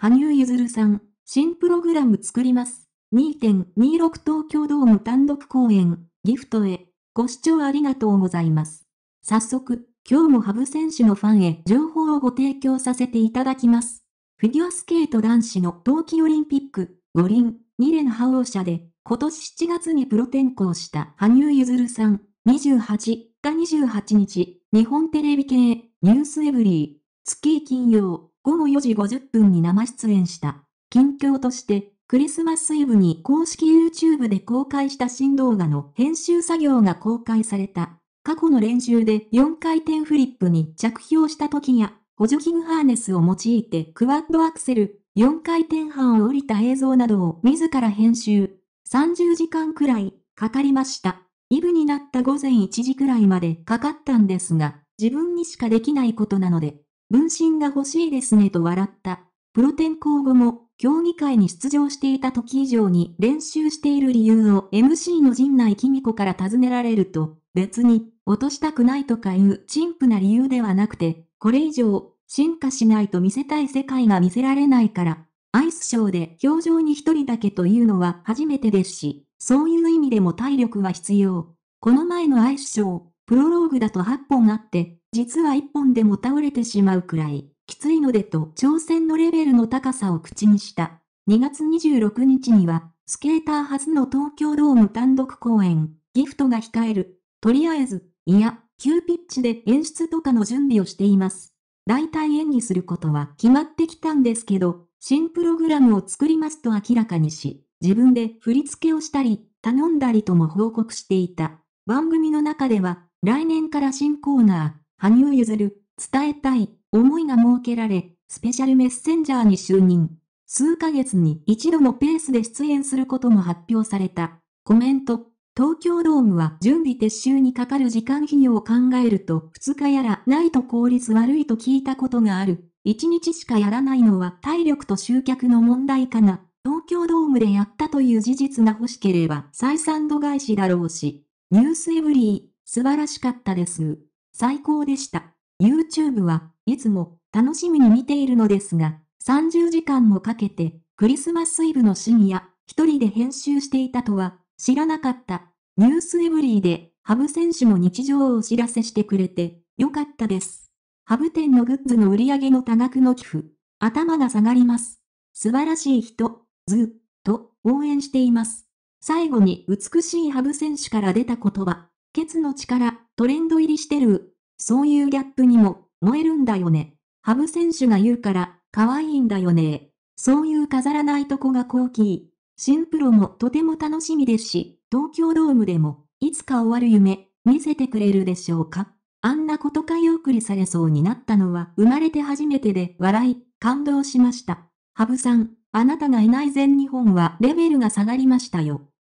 羽生結弦さん、新プログラム作ります。2.26東京ドーム単独公演、ギフトへ。ご視聴ありがとうございます。早速、今日も羽生選手のファンへ情報をご提供させていただきます。フィギュアスケート男子の冬季オリンピック、五輪、二連覇王者で、今年7月にプロ転向した羽生結弦さん、28が28日、日本テレビ系、ニュースエブリー、月金曜、午後4時50分に生出演した。近況として、クリスマスイブに公式 YouTube で公開した新動画の編集作業が公開された。過去の練習で4回転フリップに着氷した時や、補助品。ハーネスを用いてクワッドアクセル、4回転半を降りた映像などを自ら編集。30時間くらいかかりました。イブになった午前1時くらいまでかかったんですが、自分にしかできないことなので、分身が欲しいですねと笑った。プロ転向後も、競技会に出場していた時以上に練習している理由を MC の陣内きみ子から尋ねられると、別に、落としたくないとかいう陳腐な理由ではなくて、これ以上、進化しないと見せたい世界が見せられないから、アイスショーで表情に一人だけというのは初めてですし、そういう意味でも体力は必要。この前のアイスショー、プロローグだと8本あって、実は1本でも倒れてしまうくらい、きついのでと挑戦のレベルの高さを口にした。2月26日には、スケーター初の東京ドーム単独公演、ギフトが控える。とりあえず、いや、急ピッチで演出とかの準備をしています。大体演技することは決まってきたんですけど、新プログラムを作りますと明らかにし、自分で振り付けをしたり、頼んだりとも報告していた。番組の中では、来年から新コーナー、羽生譲る、伝えたい、思いが設けられ、スペシャルメッセンジャーに就任。数ヶ月に一度のペースで出演することも発表された。コメント。東京ドームは準備撤収にかかる時間費用を考えると2日やらないと効率悪いと聞いたことがある。1日しかやらないのは体力と集客の問題かな。東京ドームでやったという事実が欲しければ再三度返しだろうし。ニュースエブリー素晴らしかったです。最高でした。YouTube はいつも楽しみに見ているのですが、30時間もかけてクリスマスイブの深夜、一人で編集していたとは知らなかった。ニュースエブリーでハブ選手も日常をお知らせしてくれてよかったです。ハブ店のグッズの売り上げの多額の寄付、頭が下がります。素晴らしい人、ずっと応援しています。最後に美しいハブ選手から出た言葉、ケツの力、トレンド入りしてる。そういうギャップにも、燃えるんだよね。ハブ選手が言うから、可愛いんだよね。そういう飾らないとこが高貴。新プロもとても楽しみですし、東京ドームでも、いつか終わる夢、見せてくれるでしょうか。あんなことかい送りされそうになったのは生まれて初めてで笑い、感動しました。ハブさん、あなたがいない全日本はレベルが下がりましたよ。